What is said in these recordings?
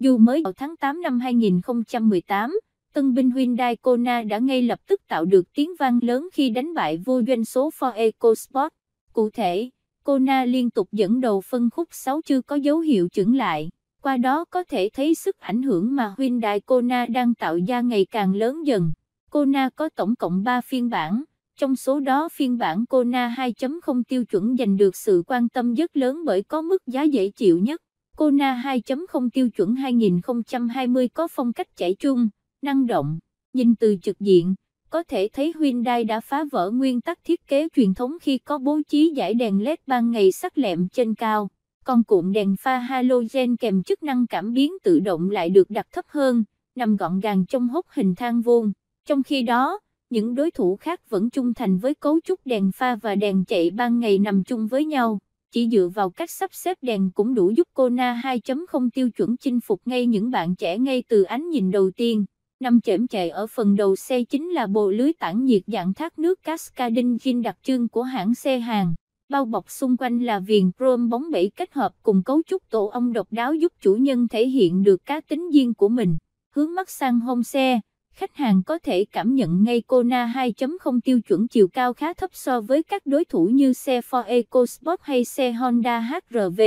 Dù mới vào tháng 8 năm 2018, tân binh Hyundai Kona đã ngay lập tức tạo được tiếng vang lớn khi đánh bại vô doanh số Ford EcoSport. Cụ thể, Kona liên tục dẫn đầu phân khúc 6 chưa có dấu hiệu chững lại, qua đó có thể thấy sức ảnh hưởng mà Hyundai Kona đang tạo ra ngày càng lớn dần. Kona có tổng cộng 3 phiên bản, trong số đó phiên bản Kona 2.0 tiêu chuẩn giành được sự quan tâm rất lớn bởi có mức giá dễ chịu nhất. Kona 2.0 tiêu chuẩn 2020 có phong cách chảy trung, năng động, nhìn từ trực diện, có thể thấy Hyundai đã phá vỡ nguyên tắc thiết kế truyền thống khi có bố trí giải đèn LED ban ngày sắc lẹm trên cao, còn cụm đèn pha halogen kèm chức năng cảm biến tự động lại được đặt thấp hơn, nằm gọn gàng trong hốc hình thang vuông. Trong khi đó, những đối thủ khác vẫn trung thành với cấu trúc đèn pha và đèn chạy ban ngày nằm chung với nhau chỉ dựa vào cách sắp xếp đèn cũng đủ giúp cô Na 2.0 tiêu chuẩn chinh phục ngay những bạn trẻ ngay từ ánh nhìn đầu tiên. Nằm chễm chạy ở phần đầu xe chính là bộ lưới tản nhiệt dạng thác nước Cascading Gin đặc trưng của hãng xe hàng. Bao bọc xung quanh là viền chrome bóng bẩy kết hợp cùng cấu trúc tổ ong độc đáo giúp chủ nhân thể hiện được cá tính riêng của mình. Hướng mắt sang hông xe, khách hàng có thể cảm nhận ngay Kona 2.0 tiêu chuẩn chiều cao khá thấp so với các đối thủ như xe Ford EcoSport hay xe Honda HRV.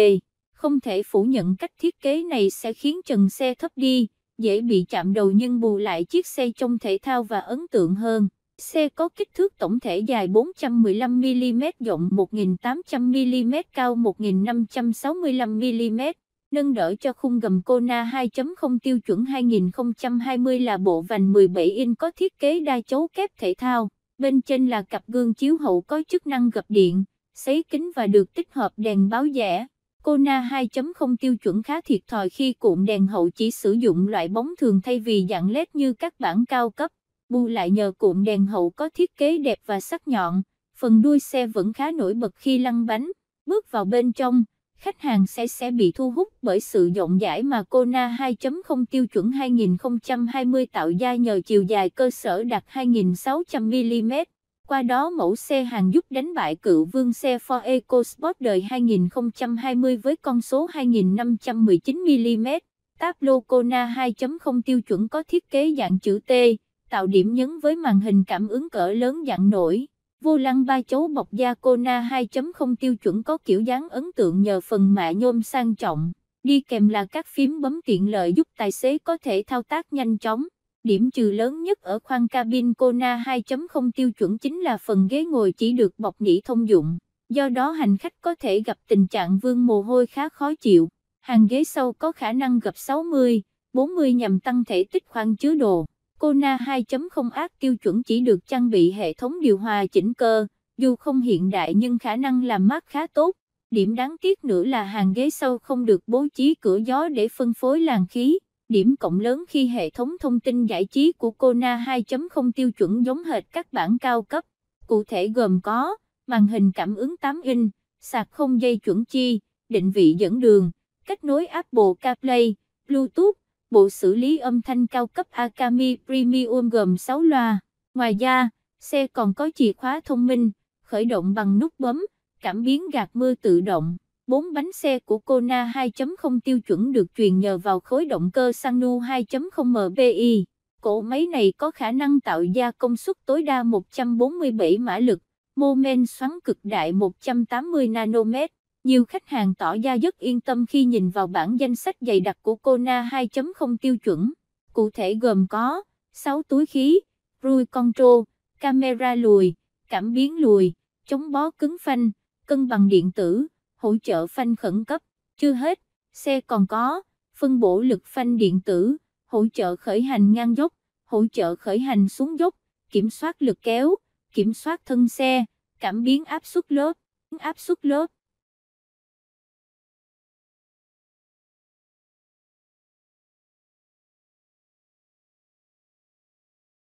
Không thể phủ nhận cách thiết kế này sẽ khiến trần xe thấp đi, dễ bị chạm đầu nhưng bù lại chiếc xe trông thể thao và ấn tượng hơn. Xe có kích thước tổng thể dài 415mm, rộng 1800mm, cao 1565mm nâng đỡ cho khung gầm Kona 2.0 tiêu chuẩn 2020 là bộ vành 17 in có thiết kế đa chấu kép thể thao, bên trên là cặp gương chiếu hậu có chức năng gập điện, sấy kính và được tích hợp đèn báo rẻ. Kona 2.0 tiêu chuẩn khá thiệt thòi khi cụm đèn hậu chỉ sử dụng loại bóng thường thay vì dạng LED như các bản cao cấp, bù lại nhờ cụm đèn hậu có thiết kế đẹp và sắc nhọn, phần đuôi xe vẫn khá nổi bật khi lăn bánh, bước vào bên trong khách hàng sẽ sẽ bị thu hút bởi sự rộng rãi mà Kona 2.0 tiêu chuẩn 2020 tạo ra nhờ chiều dài cơ sở đạt 2.600mm. Qua đó mẫu xe hàng giúp đánh bại cựu vương xe Ford EcoSport đời 2020 với con số 2.519mm. Tablo Kona 2.0 tiêu chuẩn có thiết kế dạng chữ T, tạo điểm nhấn với màn hình cảm ứng cỡ lớn dạng nổi vô lăng ba chấu bọc da Kona 2.0 tiêu chuẩn có kiểu dáng ấn tượng nhờ phần mạ nhôm sang trọng, đi kèm là các phím bấm tiện lợi giúp tài xế có thể thao tác nhanh chóng. Điểm trừ lớn nhất ở khoang cabin Kona 2.0 tiêu chuẩn chính là phần ghế ngồi chỉ được bọc nỉ thông dụng, do đó hành khách có thể gặp tình trạng vương mồ hôi khá khó chịu. Hàng ghế sau có khả năng gặp 60, 40 nhằm tăng thể tích khoang chứa đồ. Kona 2.0 ác tiêu chuẩn chỉ được trang bị hệ thống điều hòa chỉnh cơ, dù không hiện đại nhưng khả năng làm mát khá tốt. Điểm đáng tiếc nữa là hàng ghế sau không được bố trí cửa gió để phân phối làn khí. Điểm cộng lớn khi hệ thống thông tin giải trí của Kona 2.0 tiêu chuẩn giống hệt các bản cao cấp, cụ thể gồm có màn hình cảm ứng 8 inch, sạc không dây chuẩn chi, định vị dẫn đường, kết nối Apple CarPlay, Bluetooth, bộ xử lý âm thanh cao cấp Akami Premium gồm 6 loa. Ngoài ra, xe còn có chìa khóa thông minh, khởi động bằng nút bấm, cảm biến gạt mưa tự động. Bốn bánh xe của Kona 2.0 tiêu chuẩn được truyền nhờ vào khối động cơ Sanu 2.0 MPI. Cổ máy này có khả năng tạo ra công suất tối đa 147 mã lực, mô men xoắn cực đại 180 nanomet. Nhiều khách hàng tỏ ra rất yên tâm khi nhìn vào bảng danh sách dày đặc của Kona 2.0 tiêu chuẩn. Cụ thể gồm có 6 túi khí, rui control, camera lùi, cảm biến lùi, chống bó cứng phanh, cân bằng điện tử, hỗ trợ phanh khẩn cấp. Chưa hết, xe còn có phân bổ lực phanh điện tử, hỗ trợ khởi hành ngang dốc, hỗ trợ khởi hành xuống dốc, kiểm soát lực kéo, kiểm soát thân xe, cảm biến áp suất lốp, áp suất lốp.